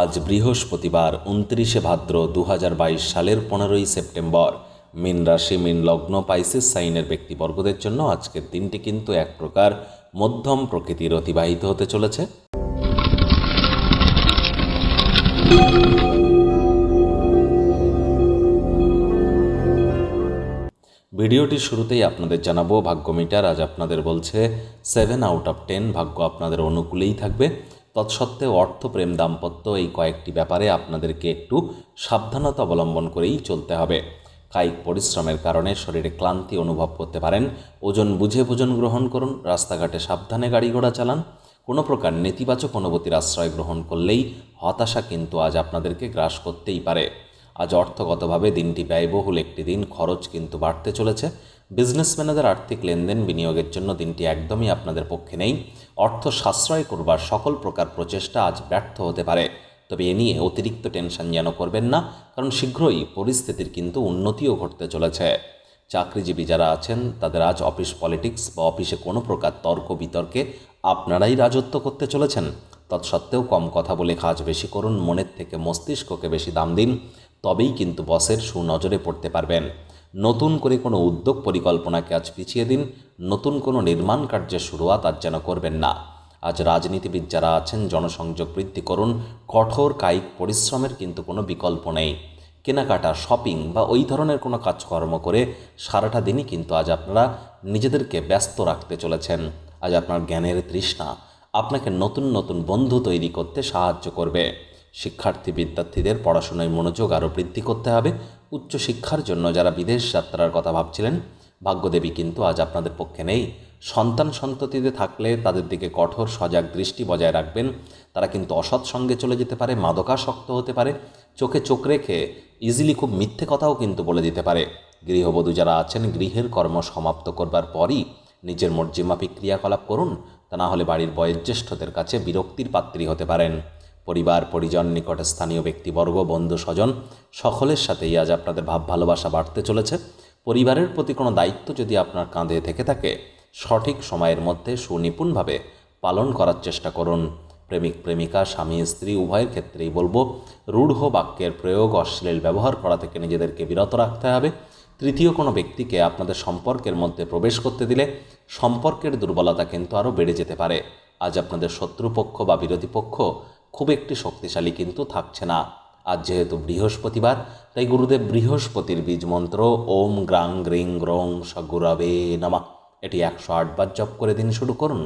আজ বৃহস্পতিবার উনত্রিশে ভাদ্র দু সালের পনেরোই সেপ্টেম্বর মিন রাশি মিন লগ্ন পাইসিস সাইনের ব্যক্তিবর্গদের জন্য আজকের দিনটি কিন্তু এক প্রকার মধ্যম প্রকৃতির অতিবাহিত হতে চলেছে ভিডিওটি শুরুতেই আপনাদের জানাবো ভাগ্য মিটার আজ আপনাদের বলছে সেভেন আউট অফ টেন ভাগ্য আপনাদের অনুকূলেই থাকবে তৎসত্ত্বেও প্রেম দাম্পত্য এই কয়েকটি ব্যাপারে আপনাদেরকে একটু সাবধানতা অবলম্বন করেই চলতে হবে কায়িক পরিশ্রমের কারণে শরীরে ক্লান্তি অনুভব করতে পারেন ওজন বুঝে ভোজন গ্রহণ করুন রাস্তাঘাটে সাবধানে গাড়ি ঘোড়া চালান কোনো প্রকার নেতিবাচক অনুভূতির আশ্রয় গ্রহণ করলেই হতাশা কিন্তু আজ আপনাদেরকে গ্রাস করতেই পারে আজ অর্থগতভাবে দিনটি ব্যয়বহুল একটি দিন খরচ কিন্তু বাড়তে চলেছে বিজনেসম্যানেদের আর্থিক লেনদেন বিনিয়োগের জন্য দিনটি একদমই আপনাদের পক্ষে নেই অর্থ সাশ্রয় করবার সকল প্রকার প্রচেষ্টা আজ ব্যর্থ হতে পারে তবে এ নিয়ে অতিরিক্ত টেনশন যেন করবেন না কারণ শীঘ্রই পরিস্থিতির কিন্তু উন্নতিও ঘটতে চলেছে চাকরিজীবী যারা আছেন তাদের আজ অফিস পলিটিক্স বা অফিসে কোনো প্রকার তর্ক বিতর্কে আপনারাই রাজত্ব করতে চলেছেন তৎসত্ত্বেও কম কথা বলে কাজ বেশি করুন মনের থেকে মস্তিষ্ককে বেশি দাম দিন তবেই কিন্তু বসের সুনজরে পড়তে পারবেন নতুন করে কোনো উদ্যোগ পরিকল্পনাকে আজ পিছিয়ে দিন নতুন কোনো নির্মাণ কার্যের শুরুয়াত আজ যেন করবেন না আজ রাজনীতিবিদ যারা আছেন জনসংযোগ বৃদ্ধি করুন কঠোর কায়িক পরিশ্রমের কিন্তু কোনো বিকল্প নেই কেনাকাটা শপিং বা ওই ধরনের কোনো কাজকর্ম করে সারাটা দিনই কিন্তু আজ আপনারা নিজেদেরকে ব্যস্ত রাখতে চলেছেন আজ আপনার জ্ঞানের তৃষ্ণা আপনাকে নতুন নতুন বন্ধু তৈরি করতে সাহায্য করবে শিক্ষার্থী বিদ্যার্থীদের পড়াশোনায় মনোযোগ আরও বৃদ্ধি করতে হবে উচ্চশিক্ষার জন্য যারা বিদেশ যাত্রার কথা ভাবছিলেন ভাগ্যদেবী কিন্তু আজ আপনাদের পক্ষে নেই সন্তান সন্ততিতে থাকলে তাদের দিকে কঠোর সজাগ দৃষ্টি বজায় রাখবেন তারা কিন্তু অসৎ সঙ্গে চলে যেতে পারে মাদকাসক্ত হতে পারে চোখে চোখ রেখে ইজিলি খুব মিথ্যে কথাও কিন্তু বলে দিতে পারে গৃহবধূ যারা আছেন গৃহের কর্ম সমাপ্ত করবার পরই নিজের মর্জিমাফিক ক্রিয়াকলাপ করুন তা না হলে বাড়ির বয়োজ্যেষ্ঠদের কাছে বিরক্তির পাত্রী হতে পারেন পরিবার পরিজন নিকট স্থানীয় ব্যক্তিবর্গ বন্ধু স্বজন সকলের সাথেই আজ আপনাদের ভাব ভালোবাসা বাড়তে চলেছে পরিবারের প্রতি কোনো দায়িত্ব যদি আপনার কাঁধে থেকে থাকে সঠিক সময়ের মধ্যে সুনিপুণভাবে পালন করার চেষ্টা করুন প্রেমিক প্রেমিকা স্বামী স্ত্রী উভয়ের ক্ষেত্রেই বলবো রূঢ় বাক্যের প্রয়োগ অশ্লীল ব্যবহার করা থেকে নিজেদেরকে বিরত রাখতে হবে তৃতীয় কোনো ব্যক্তিকে আপনাদের সম্পর্কের মধ্যে প্রবেশ করতে দিলে সম্পর্কের দুর্বলতা কিন্তু আরও বেড়ে যেতে পারে আজ আপনাদের শত্রুপক্ষ বা বিরোধী পক্ষ খুব একটি শক্তিশালী কিন্তু থাকছে না আজ যেহেতু বৃহস্পতিবার তাই গুরুদেব বৃহস্পতির বীজ মন্ত্র ওম গ্রাং গ্রিং গ্রং সগুরাবে নামা এটি একশো আটবার জপ করে দিন শুরু করুন